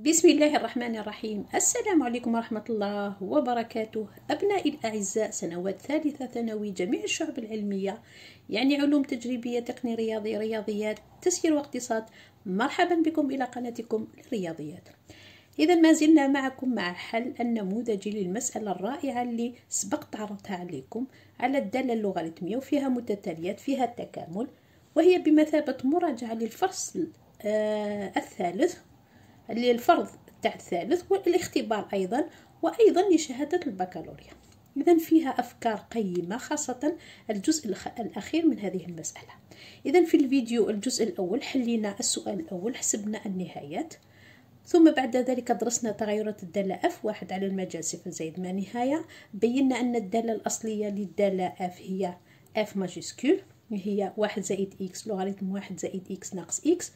بسم الله الرحمن الرحيم السلام عليكم ورحمة الله وبركاته أبنائي الأعزاء سنوات ثالثة ثانوي جميع الشعب العلمية يعني علوم تجريبية تقني رياضي رياضيات تسيير واقتصاد مرحبا بكم إلى قناتكم الرياضيات إذا ما زلنا معكم مع حل النموذج للمسألة الرائعة اللي سبق تعرضتها عليكم على الدالة اللوغاريتمية وفيها متتاليات فيها التكامل وهي بمثابة مراجعة للفصل آه الثالث اللي الفرض تاع الثالث والاختبار أيضا وأيضا لشهادة البكالوريا إذا فيها أفكار قيمة خاصة الجزء الأخير من هذه المسألة إذا في الفيديو الجزء الأول حلينا السؤال الأول حسبنا النهايات ثم بعد ذلك درسنا تغيرات الدالة اف واحد على المجال صفر زائد ما نهاية بينا أن الدالة الأصلية للدالة اف هي اف ماجيسكول هي واحد زائد اكس لوغاريتم واحد زائد اكس ناقص اكس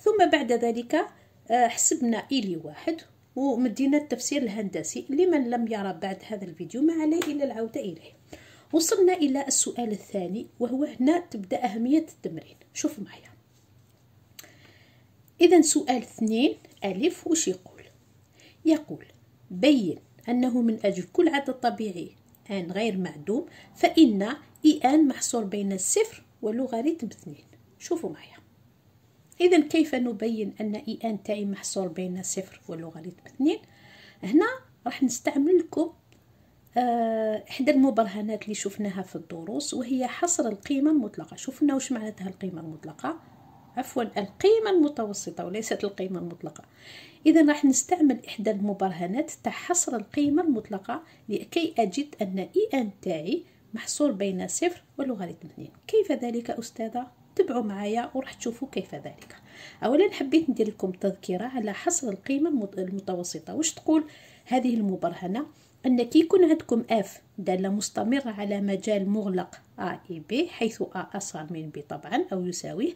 ثم بعد ذلك آه، حسبنا إلي واحد ومدينا التفسير الهندسي لمن لم يرى بعد هذا الفيديو ما عليه إلا العودة إليه وصلنا إلى السؤال الثاني وهو هنا تبدأ أهمية التمرين شوف معايا إذا سؤال اثنين ألف وش يقول يقول بين أنه من أجل كل عدد طبيعي ان غير معدوم فإن إي ان محصور بين الصفر ولوغاريتم اثنين شوفوا معايا إذا كيف نبين أن إي أن تاعي محصور بين صفر واللوغاريتم اثنين هنا راح نستعمل لكم آه، إحدى المبرهنات اللي شفناها في الدروس وهي حصر القيمة المطلقة شفنا واش معناتها القيمة المطلقة عفوا القيمة المتوسطة وليست القيمة المطلقة إذا راح نستعمل إحدى المبرهنات تاع حصر القيمة المطلقة لكي أجد أن إي أن تاعي محصور بين صفر لوغاريتم اثنين كيف ذلك أستاذة؟ تبعوا معايا وراح تشوفوا كيف ذلك اولا حبيت ندير لكم تذكره على حصر القيمه المتوسطه واش تقول هذه المبرهنه ان كي يكون عندكم اف داله مستمره على مجال مغلق ا اي بي حيث ا اصغر من بي طبعا او يساويه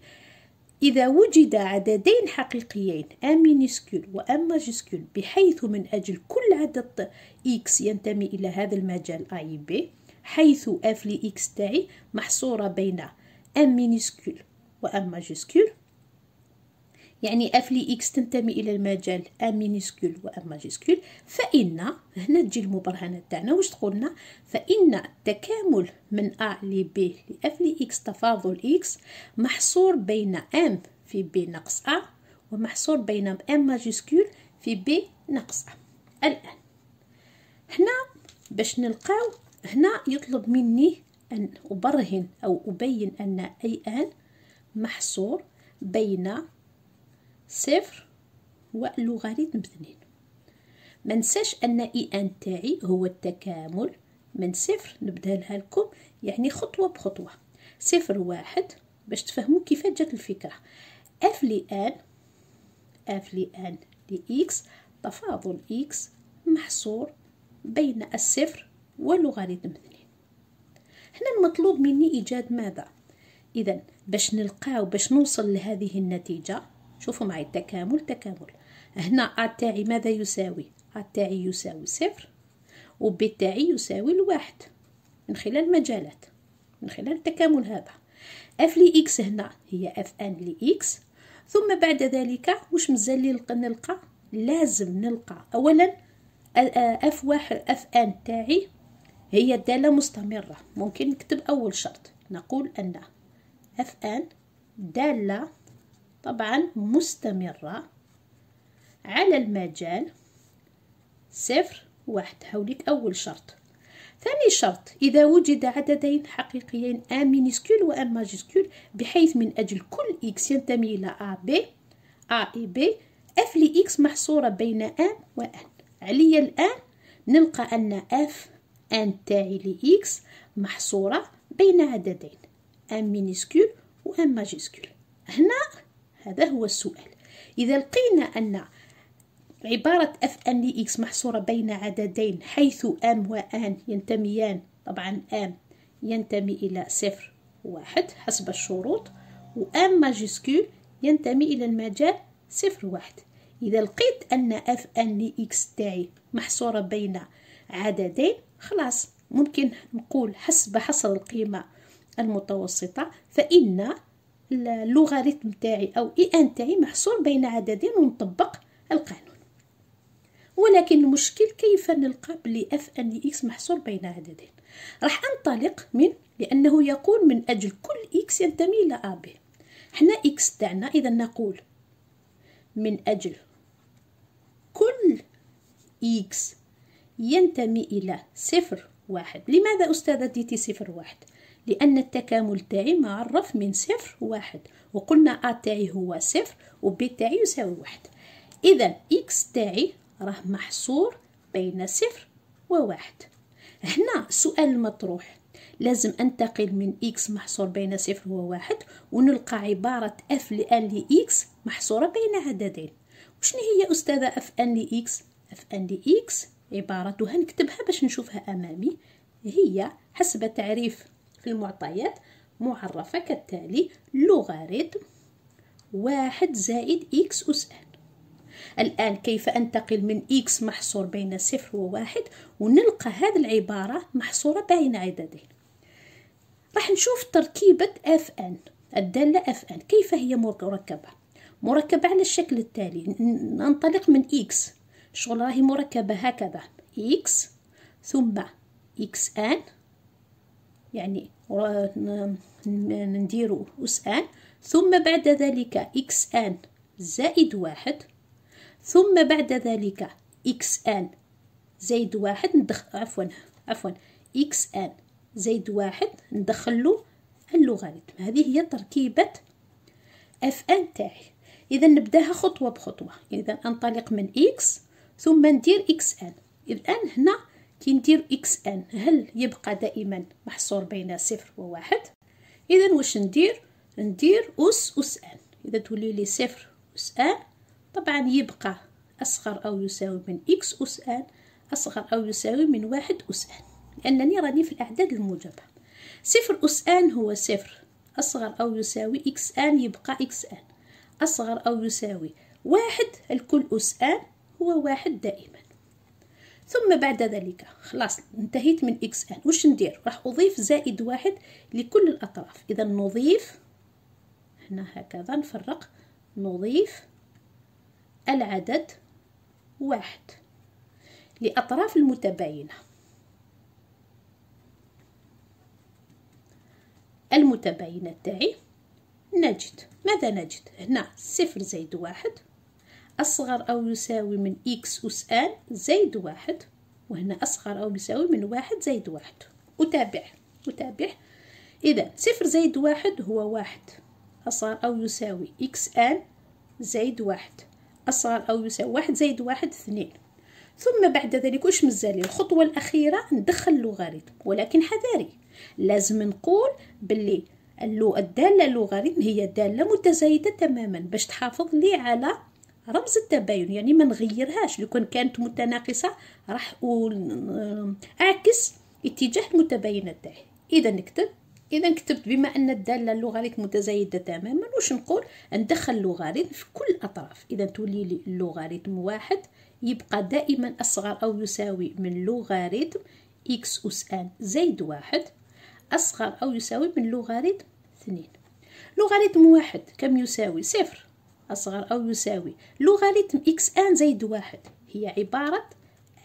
إذا وجد عددين حقيقيين ا مينيسكول و ا ماجيسكول بحيث من أجل كل عدد إكس ينتمي إلى هذا المجال أي بي حيث اف لإكس تاعي محصورة بين ام مينيسكول و ام ماجيسكول يعني اف لي اكس تنتمي الى المجال ام مينيسكول و ام ماجيسكول فان هنا تجي المبرهنه تاعنا واش تقولنا فان التكامل من ا ل ب لاف لي اكس تفاضل اكس محصور بين ام في ب ناقص ا ومحصور بين ام ماجيسكول في ب ناقص ا الان هنا باش نلقاو هنا يطلب مني أن أبرهن أو أبين أن أي أن محصور بين صفر ولوغاريتم اثنين ما نساش أن إي أن تاعي هو التكامل من صفر نبدأ لها لكم يعني خطوة بخطوة صفر واحد باش تفهموا كيف جات الفكرة اف لي ان اف لي ان لإكس تفاضل إكس محصور بين الصفر ولوغاريتم 2 هنا المطلوب مني إيجاد ماذا إذا باش نلقاو باش نوصل لهذه النتيجة شوفوا معي التكامل تكامل هنا أ تاعي ماذا يساوي أ تاعي يساوي صفر و تاعي يساوي الواحد من خلال مجالات من خلال التكامل هذا اف لي اكس هنا هي اف ان لي اكس ثم بعد ذلك واش مازال لي نلقى لازم نلقى اولا اف واحد اف ان تاعي هي الدالة مستمرة ممكن نكتب أول شرط نقول أن اف ان دالة طبعا مستمرة على المجال صفر واحد هوليك أول شرط ثاني شرط إذا وجد عددين حقيقيين أ مينيسكول و أن ماجيسكول بحيث من أجل كل إكس ينتمي إلى أ بي أ إي بي اف لإكس محصورة بين أن عليا الآن نلقى أن اف ان تاعي لإكس محصورة بين عددين ان مينيسكول و ان ماجيسكول هنا هذا هو السؤال إذا لقينا أن عبارة اف ان لإكس محصورة بين عددين حيث ام وان ينتميان طبعا ام ينتمي إلى صفر واحد حسب الشروط وام ماجيسكول ينتمي إلى المجال صفر واحد إذا لقيت أن اف ان لإكس تاعي محصورة بين عددين خلاص ممكن نقول حسب حصر القيمة المتوسطة فإن اللوغاريتم تاعي أو إي أن تاعي محصور بين عددين ونطبق القانون ولكن المشكل كيف نلقى بلي اف ان اكس محصور بين عددين راح انطلق من لانه يقول من اجل كل اكس ينتمي الى ا بي حنا اكس تاعنا اذا نقول من اجل كل اكس ينتمي إلى صفر واحد لماذا أستاذة ديتي صفر واحد؟ لأن التكامل تاعي معرف من صفر واحد وقلنا أ تاعي هو صفر و تاعي يساوي واحد إذا إكس تاعي راه محصور بين صفر وواحد هنا السؤال المطروح لازم أنتقل من إكس محصور بين صفر وواحد ونلقى عبارة اف لان لإكس محصورة بين عددين وشنو هي أستاذة اف ان لإكس؟ اف ان لإكس عبارتها نكتبها باش نشوفها أمامي هي حسب التعريف في المعطيات معرفة كالتالي لوغاريتم واحد زائد إكس أس إن الآن كيف أنتقل من إكس محصور بين صفر وواحد ونلقى هذه العبارة محصورة بين عددين راح نشوف تركيبة اف ان الدالة اف ان كيف هي مركبة مركبة على الشكل التالي ننطلق من إكس شغل راهي مركبة هكذا إكس ثم إكس آن يعني نديرو أس آن ثم بعد ذلك إكس آن زائد واحد ثم بعد ذلك إكس آن زائد واحد ندخل عفوا عفوا إكس آن زائد واحد ندخلو اللوغاريتم هذه هي تركيبة اف ان تاعي اذا نبداها خطوه بخطوه اذا انطلق من اكس ثم ندير اكس ان الان هنا كي ندير اكس ان هل يبقى دائما محصور بين صفر وواحد اذا واش ندير ندير اس اس ان اذا تولي لي صفر اس ان طبعا يبقى اصغر او يساوي من اكس اس ان اصغر او يساوي من واحد اس ان لانني راني في الاعداد الموجبه صفر اس ان هو صفر اصغر او يساوي اكس ان يبقى اكس ان اصغر او يساوي واحد الكل اس ان هو واحد دائما ثم بعد ذلك خلاص انتهيت من اكس ان واش ندير راح اضيف زائد واحد لكل الاطراف اذا نضيف هنا هكذا نفرق نضيف العدد واحد لأطراف المتباينة المتباينة تاعي نجد ماذا نجد هنا صفر زائد واحد أصغر أو يساوي من إكس أس آن زائد واحد وهنا أصغر أو يساوي من واحد زائد واحد أتابع أتابع إذا صفر زائد واحد هو واحد أصغر أو يساوي إكس آن زائد واحد أصغر أو يساوي واحد زائد واحد اثنين ثم بعد ذلك واش مزالين الخطوة الأخيرة ندخل اللوغاريتم ولكن حذاري لازم نقول باللي الدالة اللوغاريتم هي دالة متزايدة تماما باش تحافظ لي على رمز التباين يعني ما نغيرهاش لو كان كانت متناقصه راح اعكس اتجاه المتباينه تاعي اذا نكتب اذا كتبت بما ان الداله اللوغاريتم متزايده تماما واش نقول ندخل اللوغاريتم في كل الاطراف اذا تولي لي اللوغاريتم واحد يبقى دائما اصغر او يساوي من لوغاريتم اكس اس ان زائد واحد اصغر او يساوي من لوغاريتم اثنين لوغاريتم واحد كم يساوي صفر أصغر أو يساوي لوغاريتم إكس آن زائد واحد هي عبارة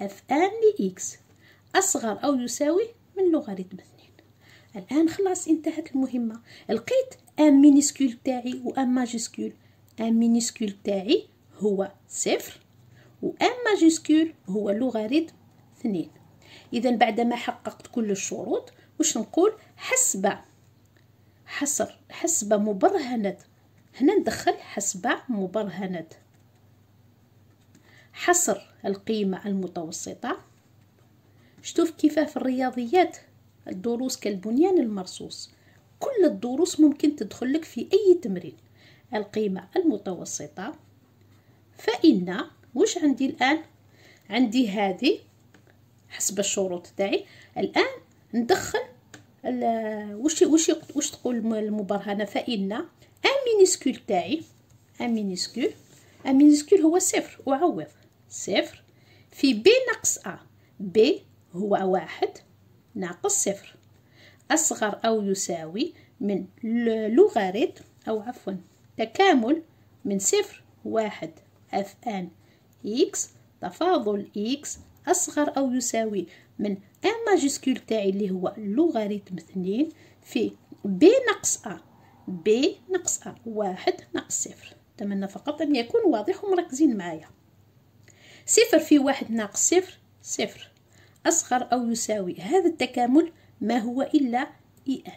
اف آن لإكس أصغر أو يساوي من لوغاريتم اثنين الآن خلاص انتهت المهمة لقيت ان مينيسكول تاعي و أن ماجيسكول ان مينيسكول تاعي هو صفر و أن ماجيسكول هو لوغاريتم اثنين إذا بعد ما حققت كل الشروط واش نقول حسب حصر حسب مبرهنة هنا ندخل حسب مبرهنات حصر القيمة المتوسطة شتوف كيفاه في الرياضيات الدروس كالبنيان المرصوص كل الدروس ممكن تدخل لك في أي تمرين القيمة المتوسطة فإن وش عندي الآن عندي هذه حسب الشروط تاعي الآن ندخل وش وش وش تقول المبرهنة فإن ان مينيسكول تاعي ان مينيسكول ان مينيسكول هو صفر أعوض صفر في بي ناقص أ بي هو واحد ناقص صفر أصغر أو يساوي من لوغاريت أو عفوا تكامل من صفر واحد اف ان اكس تفاضل اكس أصغر أو يساوي من ان ماجيسكول تاعي اللي هو لوغاريتم اثنين في بي ناقص أ ب ناقص أ واحد ناقص صفر أتمنى فقط أن يكون واضح ومركزين معايا صفر في واحد ناقص صفر صفر أصغر أو يساوي هذا التكامل ما هو إلا إي إن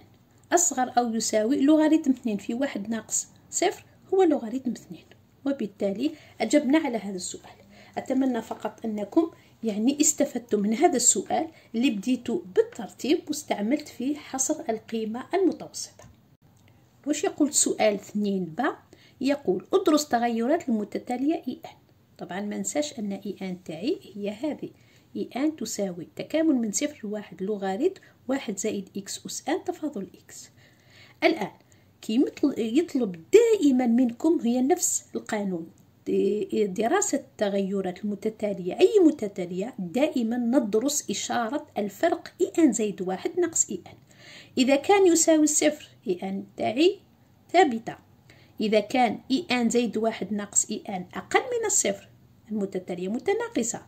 أصغر أو يساوي لوغاريتم اثنين في واحد ناقص صفر هو لوغاريتم اثنين وبالتالي أجبنا على هذا السؤال أتمنى فقط أنكم يعني استفدتم من هذا السؤال اللي بديتو بالترتيب واستعملت فيه حصر القيمة المتوسطة واش يقول سؤال اثنين ب يقول ادرس تغيرات المتتالية اي ان طبعا ما ننساش ان اي ان تاعي هي هذه اي ان تساوي تكامل من صفر لواحد لوغاريت واحد زائد اكس اس ان تفاضل اكس الان كي يطلب دائما منكم هي نفس القانون دراسة التغيرات المتتالية أي متتالية دائما ندرس إشارة الفرق إي إن زائد واحد ناقص إي إن إذا كان يساوي الصفر إي أن تاعي ثابتة إذا كان إي أن زائد واحد ناقص إي أن أقل من الصفر المتتالية متناقصة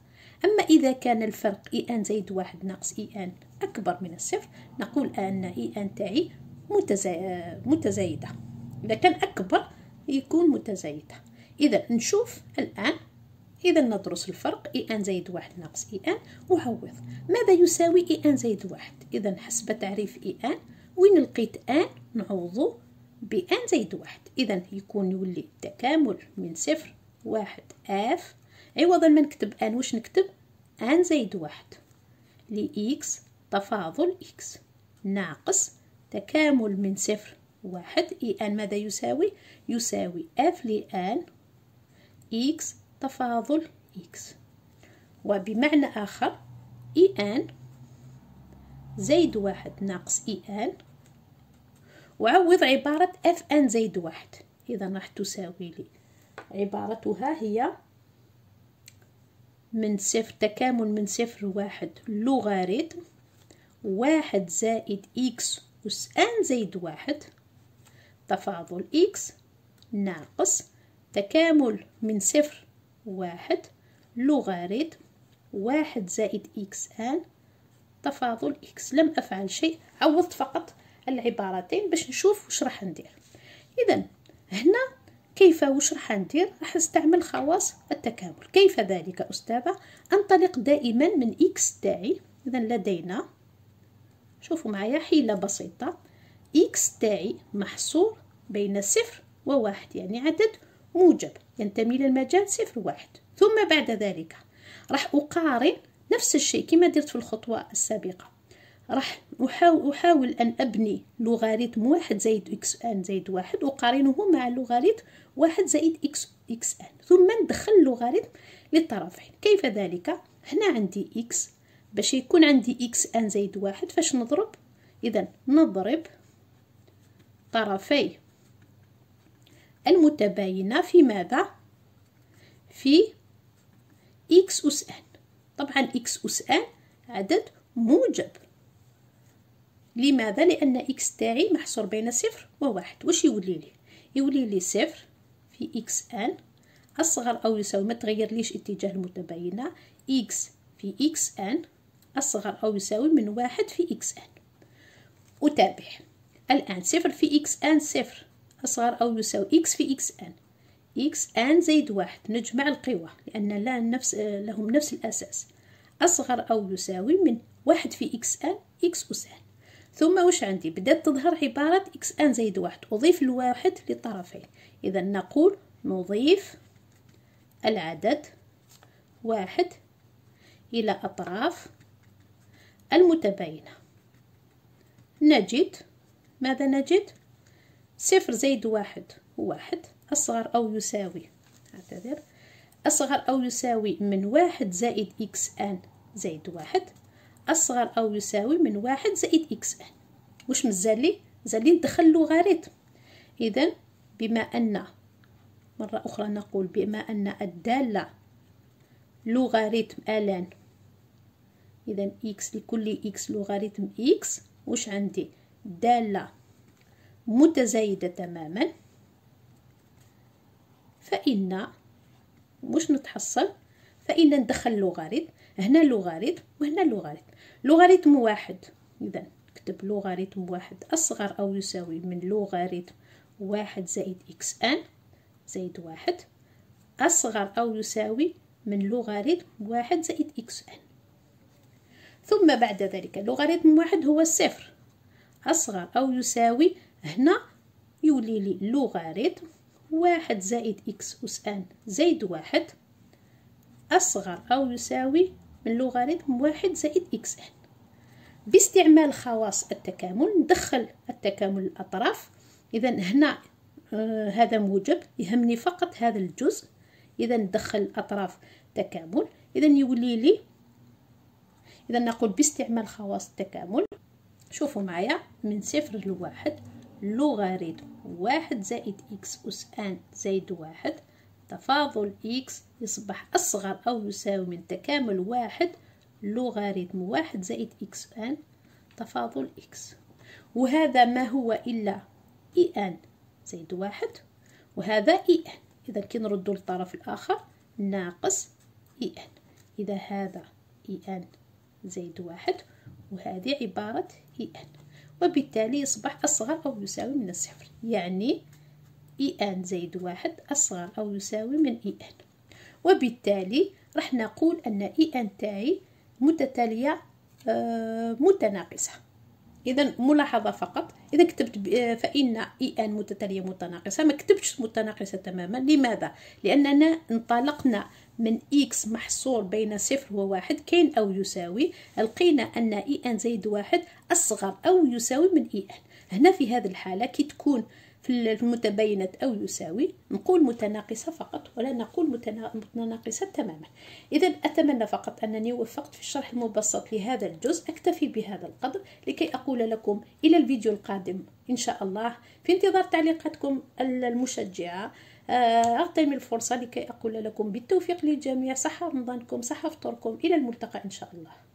أما إذا كان الفرق إي أن زائد واحد ناقص إي أن أكبر من الصفر نقول أن إي أن تاعي متزايدة إذا كان أكبر يكون متزايدة إذا نشوف الآن إذا ندرس الفرق إي أن زائد واحد ناقص إي أن وعوض ماذا يساوي إي أن زائد واحد إذا حسب تعريف إي أن وين لقيت أن نعوضو بأن زائد واحد إذا يكون يولي تكامل من صفر واحد أف عوضا أيوة، ما نكتب أن واش نكتب أن زائد واحد لإكس تفاضل إكس ناقص تكامل من صفر واحد إي أن ماذا يساوي؟ يساوي أف لآن إكس تفاضل x وبمعنى آخر اي e ان زايد واحد ناقص اي e ان وعوض عبارة اف ان زايد واحد إذا راح تساوي لي عبارتها هي من صفر تكامل من صفر واحد لوغاريتم واحد زائد إكس أس أن زائد واحد تفاضل إكس ناقص تكامل من صفر واحد لوغاريت واحد زائد إكس آن تفاضل إكس لم أفعل شيء عوضت فقط العبارتين باش نشوف واش راح ندير إذا هنا كيف واش راح ندير راح نستعمل خواص التكامل كيف ذلك أستاذة أنطلق دائما من إكس تاعي إذا لدينا شوفوا معايا حيلة بسيطة إكس تاعي محصور بين صفر وواحد يعني عدد موجب ينتمي للمجال صفر واحد ثم بعد ذلك راح أقارن نفس الشيء كما درت في الخطوة السابقة راح أحاول أن أبني لوغاريتم واحد زائد إكس أن زائد واحد أقارنه مع لوغاريتم واحد زائد إكس إكس أن ثم ندخل لوغاريتم للطرفين كيف ذلك؟ هنا عندي إكس باش يكون عندي إكس أن زائد واحد فاش نضرب إذا نضرب طرفي المتباينة في ماذا؟ في إكس أس أن طبعا إكس أس أن عدد موجب لماذا؟ لأن إكس تاعي محصور بين صفر وواحد واش يولي لي؟ يولي لي صفر في إكس أن أصغر أو يساوي ما ليش اتجاه المتباينة إكس في إكس أن أصغر أو يساوي من واحد في إكس أن أتابع الآن صفر في إكس أن صفر أصغر أو يساوي إكس في إكس آن إكس آن زائد واحد نجمع القوى لأن لا نفس لهم نفس الأساس أصغر أو يساوي من واحد في إكس آن إكس أس آن ثم واش عندي بدات تظهر عبارة إكس آن زائد واحد أضيف الواحد للطرفين إذا نقول نضيف العدد واحد إلى أطراف المتباينة نجد ماذا نجد صفر زائد واحد واحد أصغر أو يساوي أعتذر أصغر أو يساوي من واحد زائد إكس آن زائد واحد أصغر أو يساوي من واحد زائد إكس آن واش مزال لي مزال لي ندخل لوغاريتم إذا بما أن مرة أخرى نقول بما أن الدالة لوغاريتم الان اذا اكس لكل اكس لوغاريتم اكس واش عندي داله متزايدة تماما فإن واش نتحصل فإن ندخل لوغاريتم هنا لوغاريتم وهنا لوغاريتم لوغاريتم واحد إذا نكتب لوغاريتم واحد أصغر أو يساوي من لوغاريتم واحد زائد إكس أن زائد واحد أصغر أو يساوي من لوغاريتم واحد زائد إكس أن ثم بعد ذلك لوغاريتم واحد هو الصفر أصغر أو يساوي هنا يولي لي لوغاريتم واحد زائد إكس أس أن زائد واحد أصغر أو يساوي من لوغاريتم واحد زائد إكس أن باستعمال خواص التكامل ندخل التكامل الأطراف إذا هنا آه هذا موجب يهمني فقط هذا الجزء إذا ندخل الأطراف تكامل إذا يولي لي إذا نقول باستعمال خواص التكامل شوفوا معايا من صفر لواحد لوغاريتم واحد زائد إكس أس أن زائد واحد تفاضل إكس يصبح أصغر أو يساوي من تكامل واحد لوغاريتم واحد زائد إكس أن تفاضل إكس وهذا ما هو إلا إي أن زائد واحد وهذا إي أن إذا كي نردو للطرف الآخر ناقص إي أن إذا هذا إي أن زائد واحد وهذه عبارة إي أن وبالتالي يصبح أصغر أو يساوي من الصفر يعني إي آن زائد واحد أصغر أو يساوي من إي آن وبالتالي راح نقول أن إي آن تاعي متتالية آه، متناقصة إذا ملاحظة فقط إذا كتبت آه، فإن إي أن متتالية متناقصة ما كتبتش متناقصة تماما لماذا؟ لأننا انطلقنا من إكس محصور بين صفر وواحد كاين أو يساوي لقينا أن إي أن زائد واحد أصغر أو يساوي من إي أن هنا في هذه الحالة كي تكون في المتباينات أو يساوي نقول متناقصة فقط ولا نقول متناقصة تماما إذا أتمنى فقط أنني وفقت في الشرح المبسط لهذا الجزء أكتفي بهذا القدر لكي أقول لكم إلى الفيديو القادم إن شاء الله في انتظار تعليقاتكم المشجعة أغتنم آه، الفرصة لكي أقول لكم بالتوفيق للجميع صحة رمضانكم صحة فطوركم إلى الملتقى إن شاء الله